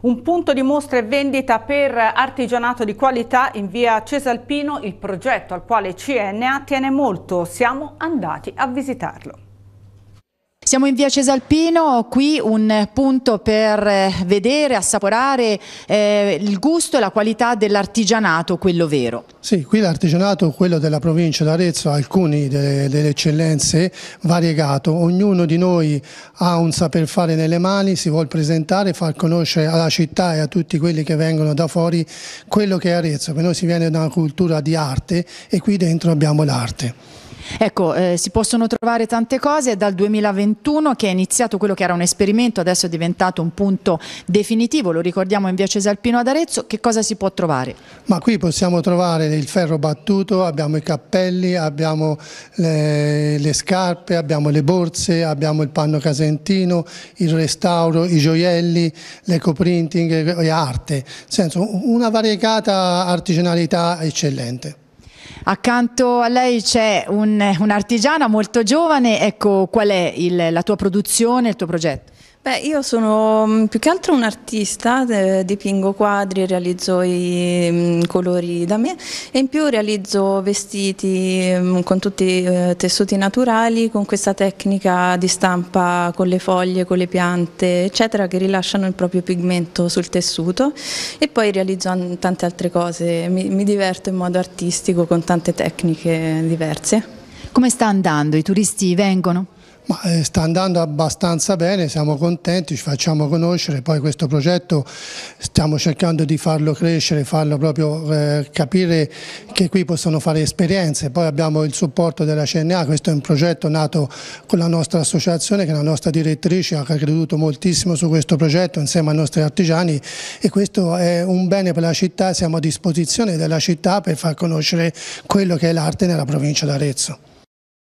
Un punto di mostra e vendita per artigianato di qualità in via Cesalpino, il progetto al quale CNA tiene molto. Siamo andati a visitarlo. Siamo in via Cesalpino, qui un punto per eh, vedere, assaporare eh, il gusto e la qualità dell'artigianato, quello vero. Sì, qui l'artigianato, quello della provincia d'Arezzo, alcune delle, delle, eccellenze variegato. Ognuno di noi ha un saper fare nelle mani, si vuole presentare, far conoscere alla città e a tutti quelli che vengono da fuori quello che è Arezzo. Per noi si viene da una cultura di arte e qui dentro abbiamo l'arte. Ecco, eh, si possono trovare tante cose, è dal 2021 che è iniziato quello che era un esperimento, adesso è diventato un punto definitivo, lo ricordiamo in via Cesalpino ad Arezzo, che cosa si può trovare? Ma qui possiamo trovare il ferro battuto, abbiamo i cappelli, abbiamo le, le scarpe, abbiamo le borse, abbiamo il panno casentino, il restauro, i gioielli, l'ecoprinting e arte, senso una variegata artigianalità eccellente. Accanto a lei c'è eh, un'artigiana un molto giovane, ecco qual è il, la tua produzione, il tuo progetto? Beh, io sono mm, più che altro un artista, eh, dipingo quadri, realizzo i mm, colori da me e in più realizzo vestiti mm, con tutti i eh, tessuti naturali, con questa tecnica di stampa con le foglie, con le piante, eccetera, che rilasciano il proprio pigmento sul tessuto e poi realizzo tante altre cose, mi, mi diverto in modo artistico con tante tecniche diverse. Come sta andando? I turisti vengono? Ma eh, sta andando abbastanza bene, siamo contenti, ci facciamo conoscere, poi questo progetto stiamo cercando di farlo crescere, farlo proprio eh, capire che qui possono fare esperienze, poi abbiamo il supporto della CNA, questo è un progetto nato con la nostra associazione che la nostra direttrice ha creduto moltissimo su questo progetto insieme ai nostri artigiani e questo è un bene per la città, siamo a disposizione della città per far conoscere quello che è l'arte nella provincia d'Arezzo.